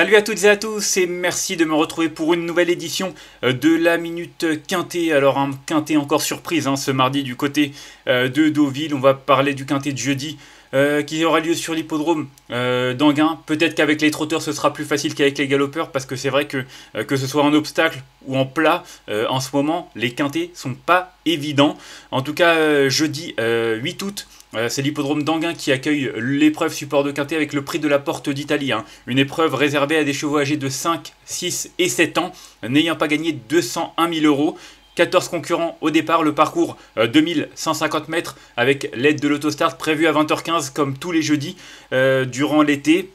Salut à toutes et à tous et merci de me retrouver pour une nouvelle édition euh, de la Minute Quintée, Alors un Quintet encore surprise hein, ce mardi du côté euh, de Deauville. On va parler du quintée de jeudi euh, qui aura lieu sur l'hippodrome d'Anguin. Peut-être qu'avec les trotteurs ce sera plus facile qu'avec les galopeurs parce que c'est vrai que que ce soit en obstacle ou en plat, en ce moment les quintés sont pas évidents. En tout cas jeudi 8 août. Euh, c'est l'hippodrome d'Anguin qui accueille l'épreuve support de quintet avec le prix de la porte d'Italie. Hein. Une épreuve réservée à des chevaux âgés de 5, 6 et 7 ans, n'ayant pas gagné 201 000 euros. 14 concurrents au départ, le parcours 2150 euh, mètres avec l'aide de l'autostart prévu à 20h15 comme tous les jeudis euh, durant l'été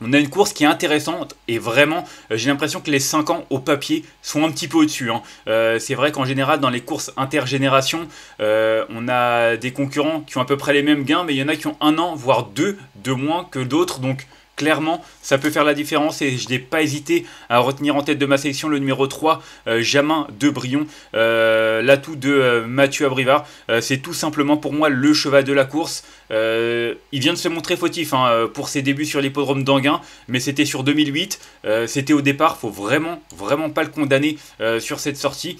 on a une course qui est intéressante et vraiment, euh, j'ai l'impression que les 5 ans au papier sont un petit peu au-dessus. Hein. Euh, c'est vrai qu'en général, dans les courses intergénération, euh, on a des concurrents qui ont à peu près les mêmes gains, mais il y en a qui ont un an, voire deux de moins que d'autres. Donc, clairement, ça peut faire la différence et je n'ai pas hésité à retenir en tête de ma sélection le numéro 3, euh, Jamin Debrion, euh, l'atout de euh, Mathieu Abrivard. Euh, c'est tout simplement pour moi le cheval de la course. il vient de se montrer fautif hein, pour ses débuts sur l'hippodrome d'Anguin, mais c'était sur 2008, c'était au départ, faut vraiment, vraiment pas le condamner sur cette sortie.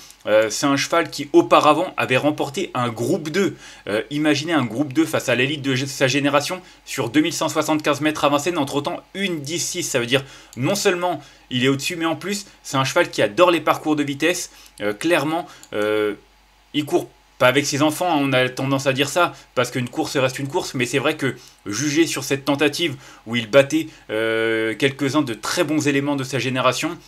c'est un cheval qui auparavant avait remporté un groupe 2. imaginez un groupe 2 face à l'élite de sa génération sur 2175 mètres à Vincennes entre autres une 10-6. Ça veut dire non seulement il est au-dessus, mais en plus, c'est un cheval qui adore les parcours de vitesse. Euh, clairement, euh, il court pas avec ses enfants, hein, on a tendance à dire ça, parce qu'une course reste une course, mais c'est vrai que jugé sur cette tentative où il battait euh, quelques-uns de très bons éléments de sa génération,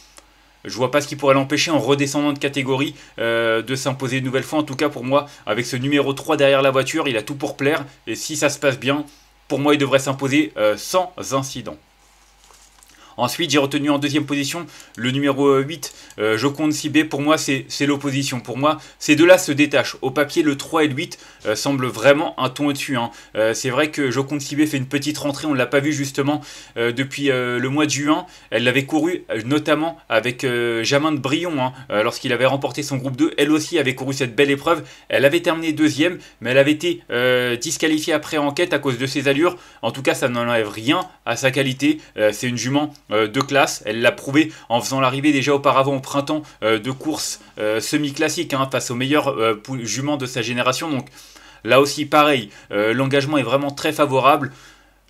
je vois pas ce qui pourrait l'empêcher en redescendant de catégorie de s'imposer une nouvelle fois. En tout cas, pour moi, avec ce numéro 3 derrière la voiture, il a tout pour plaire. Et si ça se passe bien, pour moi, il devrait s'imposer euh, sans incident. Ensuite, j'ai retenu en deuxième position le numéro 8, euh, Joconde Sibé. Pour moi, c'est l'opposition. Pour moi, ces deux-là se détachent. Au papier, le 3 et le 8 euh, semblent vraiment un ton au-dessus. Hein. Euh, c'est vrai que Joconde Sibé fait une petite rentrée. On ne l'a pas vu justement depuis le mois de juin. Elle l'avait couru notamment avec Jamin de Brion hein. lorsqu'il avait remporté son groupe 2. Elle aussi avait couru cette belle épreuve. Elle avait terminé deuxième, mais elle avait été disqualifiée après enquête à cause de ses allures. En tout cas, ça n'enlève rien à sa qualité. c'est une jument euh, de classe. Elle l'a prouvé en faisant l'arrivée déjà auparavant au printemps euh, de course euh, semi classique hein, face aux meilleurs juments de sa génération. Donc là aussi, pareil, l'engagement est vraiment très favorable.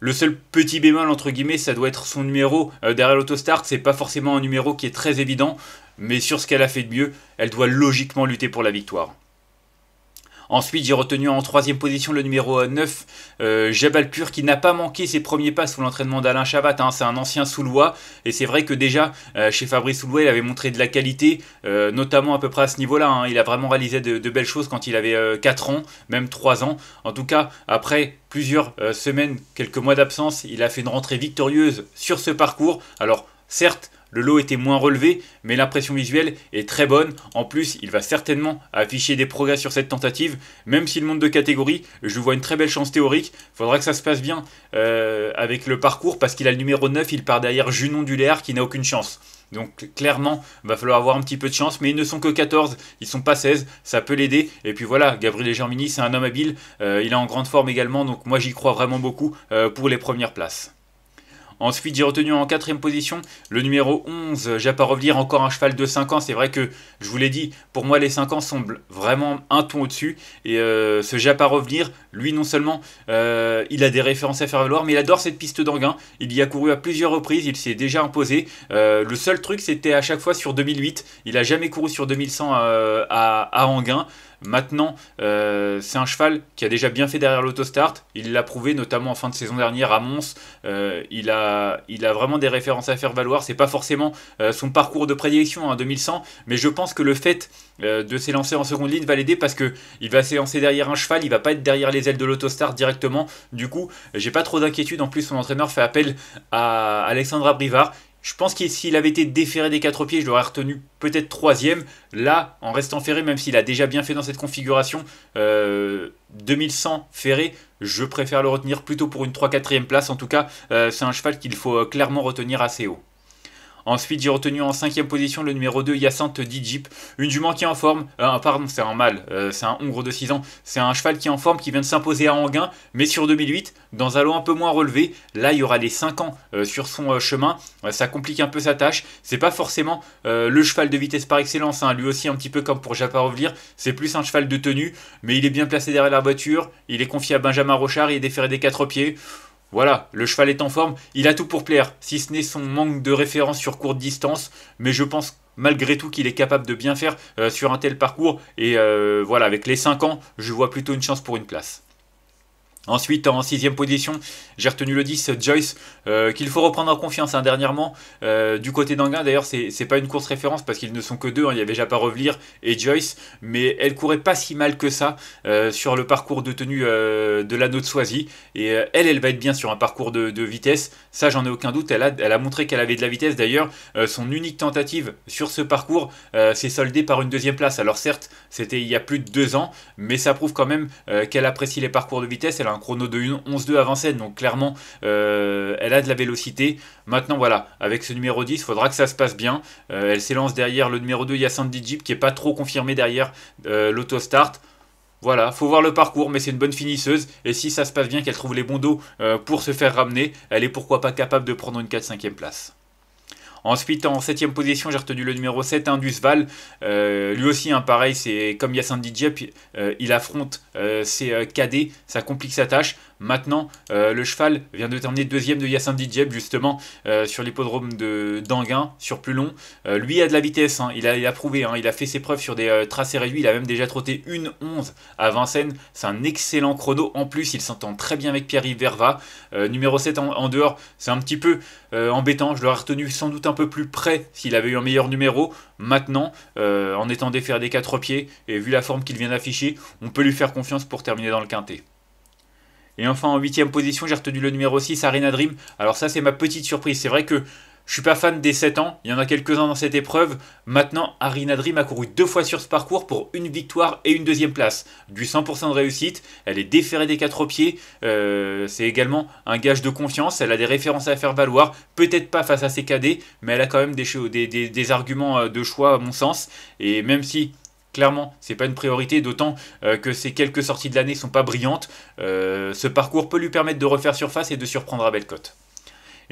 Le seul petit bémol, entre guillemets, ça doit être son numéro derrière l'autostart. C'est pas forcément un numéro qui est très évident, mais sur ce qu'elle a fait de mieux, elle doit logiquement lutter pour la victoire. Ensuite, j'ai retenu en troisième position le numéro 9, euh, euh, Jabalpur, qui n'a pas manqué ses premiers pas sous l'entraînement d'Alain Chabat, hein. C'est un ancien Soulois, et c'est vrai que déjà, euh, chez Fabrice Soulois, il avait montré de la qualité, notamment à peu près à ce niveau-là. Hein. Il a vraiment réalisé de, de, belles choses quand il avait 4 ans, même 3 ans. En tout cas, après plusieurs semaines, quelques mois d'absence, il a fait une rentrée victorieuse sur ce parcours. Alors, certes, le lot était moins relevé, mais l'impression visuelle est très bonne. En plus, il va certainement afficher des progrès sur cette tentative. Même s'il monte de catégorie, je vois une très belle chance théorique. Il Faudra que ça se passe bien euh, avec le parcours, parce qu'il a le numéro 9, il part derrière Junon Dulaire qui n'a aucune chance. Donc clairement, il va falloir avoir un petit peu de chance, mais ils ne sont que 14, ils ne sont pas 16, ça peut l'aider. Et puis voilà, Gabriel Germini, c'est un homme habile, euh, il est en grande forme également, donc moi j'y crois vraiment beaucoup euh, pour les premières places. Ensuite, j'ai retenu en quatrième position le numéro 11, Japarovlir, encore un cheval de 5 ans. C'est vrai que, je vous l'ai dit, pour moi, les 5 ans semblent vraiment un ton au-dessus. Et euh, ce ce revenir lui, non seulement euh, il a des références à faire valoir, mais il adore cette piste d'enguin. Il y a couru à plusieurs reprises, il s'est déjà imposé. Euh, le seul truc, c'était à chaque fois sur 2008. Il a jamais couru sur 2100 à, à, à Anguin. Maintenant, euh, c'est un cheval qui a déjà bien fait derrière l'autostart. Il l'a prouvé notamment en fin de saison dernière à Mons. Euh, il, a, il a vraiment des références à faire valoir. C'est pas forcément euh, son parcours de prédilection hein, en 2100, mais je pense que le fait de s'élancer en seconde ligne va l'aider parce qu'il va s'élancer derrière un cheval. Il va pas être derrière les ailes de l'autostart directement. Du coup, j'ai pas trop d'inquiétude. En plus, son entraîneur fait appel à Alexandra Brivard je pense que s'il avait été déferré des quatre pieds, je l'aurais retenu peut-être troisième. Là, en restant ferré, même s'il a déjà bien fait dans cette configuration, 2100 euh, ferré, je préfère le retenir plutôt pour une 3 4 ème place. En tout cas, euh, c'est un cheval qu'il faut euh, clairement retenir assez haut. Ensuite, j'ai retenu en cinquième position le numéro 2, Hyacinthe Dijip, une jument qui est en forme. Euh, pardon, c'est un mâle, euh, c'est un hongre de 6 ans. C'est un cheval qui est en forme, qui vient de s'imposer à Anguin, mais sur 2008, dans un lot un peu moins relevé. Là, il y aura les 5 ans euh, sur son chemin. ça complique un peu sa tâche. C'est pas forcément le cheval de vitesse par excellence, hein. lui aussi un petit peu comme pour Japarovlir. C'est plus un cheval de tenue, mais il est bien placé derrière la voiture. Il est confié à Benjamin Rochard et il est déféré des 4 pieds. Voilà, le cheval est en forme, il a tout pour plaire, si ce n'est son manque de référence sur courte distance, mais je pense malgré tout qu'il est capable de bien faire euh, sur un tel parcours, et euh, voilà, avec les 5 ans, je vois plutôt une chance pour une place. Ensuite, en sixième position, j'ai retenu le 10, Joyce, euh, qu'il faut reprendre en confiance hein, dernièrement. Euh, du côté d'Anguin, d'ailleurs, c'est pas une course référence parce qu'ils ne sont que deux. Hein, il y avait déjà pas Revelir et Joyce, mais elle courait pas si mal que ça euh, sur le parcours de tenue de l'anneau de Soisy. Et elle, elle va être bien sur un parcours de, vitesse. Ça, j'en ai aucun doute. Elle a, elle a montré qu'elle avait de la vitesse. D'ailleurs, son unique tentative sur ce parcours s'est soldée par une deuxième place. Alors certes, c'était il y a plus de deux ans, mais ça prouve quand même qu'elle apprécie les parcours de vitesse un chrono de 11-2 à Vincennes, donc clairement, euh, elle a de la vélocité. Maintenant, voilà, avec ce numéro 10, il faudra que ça se passe bien. Euh, elle s'élance derrière le numéro 2, Yassine Dijib, qui n'est pas trop confirmé derrière euh, l'auto-start. Voilà, faut voir le parcours, mais c'est une bonne finisseuse. Et si ça se passe bien, qu'elle trouve les bons dos pour se faire ramener, elle est pourquoi pas capable de prendre une 4-5e place. Ensuite, en 7 position, j'ai retenu le numéro 7, Indusval. Euh, lui aussi, un hein, pareil, c'est comme Yassine Djep, euh, il affronte euh, ses cadets, ça complique sa tâche. Maintenant, euh, le cheval vient de terminer deuxième de Yassin Djeb, justement, euh, sur l'hippodrome de d'Anguin, sur plus long. Euh, lui a de la vitesse, hein. il, a, il, prouvé, hein. il a fait ses preuves sur des tracés réduits, il a même déjà trotté une 11 à Vincennes. C'est un excellent chrono. En plus, il s'entend très bien avec Pierre-Yves Verva. numéro 7 en, dehors, c'est un petit peu embêtant. Je l'aurais retenu sans doute un peu plus près s'il avait eu un meilleur numéro. Maintenant, en étant défaire des quatre pieds, et vu la forme qu'il vient d'afficher, on peut lui faire confiance pour terminer dans le quintet. Et enfin, en huitième position, j'ai retenu le numéro 6, Arina Dream. Alors ça, c'est ma petite surprise. C'est vrai que je suis pas fan des 7 ans, il y en a quelques-uns dans cette épreuve. Maintenant, Arina Dream a couru deux fois sur ce parcours pour une victoire et une deuxième place. Du 100% de réussite, elle est déférée des quatre pieds, euh, c'est également un gage de confiance, elle a des références à faire valoir, peut-être pas face à ses cadets, mais elle a quand même des, des arguments euh, de choix à mon sens. Et même si Clairement, ce n'est pas une priorité, d'autant euh, que ces quelques sorties de l'année sont pas brillantes. Euh, ce parcours peut lui permettre de refaire surface et de surprendre à Bellecote.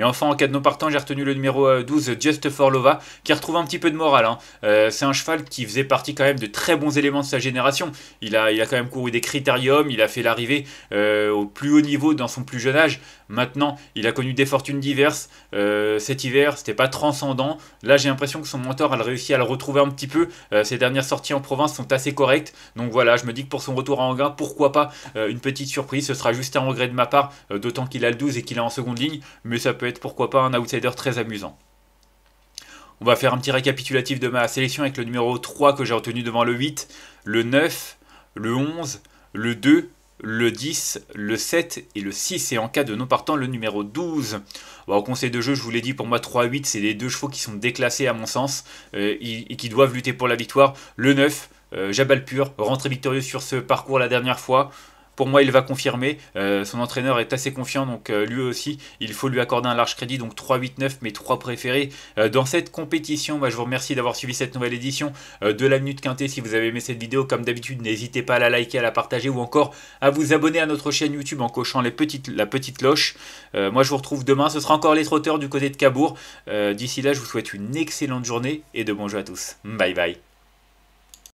Et enfin, en cas de non partant, j'ai retenu le numéro 12, euh, Just for Lova, qui retrouve un petit peu de morale. Hein. c'est un cheval qui faisait partie quand même de très bons éléments de sa génération. Il a, quand même couru des critériums, il a fait l'arrivée au plus haut niveau dans son plus jeune âge. Maintenant, il a connu des fortunes diverses. Euh, cet hiver, c'était pas transcendant. Là, j'ai l'impression que son mentor a réussi à le retrouver un petit peu. Euh, ses dernières sorties en province sont assez correctes. Donc voilà, je me dis que pour son retour à Anguin, pourquoi pas euh, une petite surprise. Ce sera juste un regret de ma part, d'autant qu'il a le 12 et qu'il est en seconde ligne. Mais ça peut être pourquoi pas un outsider très amusant. On va faire un petit récapitulatif de ma sélection avec le numéro 3 que j'ai retenu devant le 8, le 9, le 11, le 2 le 10, le 7 et le 6, et en cas de non partant, le numéro 12. Bah, au conseil de jeu, je vous l'ai dit, pour moi 3-8, c'est les deux chevaux qui sont déclassés à mon sens euh, et, qui doivent lutter pour la victoire. Le 9, euh, Jabal Pur, rentré victorieux sur ce parcours la dernière fois. Pour moi, il va confirmer. Euh, son entraîneur est assez confiant, donc euh, lui aussi, il faut lui accorder un large crédit. Donc 3, 8, 9, mes 3 préférés euh, dans cette compétition. Bah, je vous remercie d'avoir suivi cette nouvelle édition de la Minute Quintée. Si vous avez aimé cette vidéo, comme d'habitude, n'hésitez pas à la liker, à la partager ou encore à vous abonner à notre chaîne YouTube en cochant la petite cloche. moi, je vous retrouve demain. Ce sera encore les trotteurs du côté de Cabourg. D'ici là, je vous souhaite une excellente journée et de bons jeux à tous. Bye bye.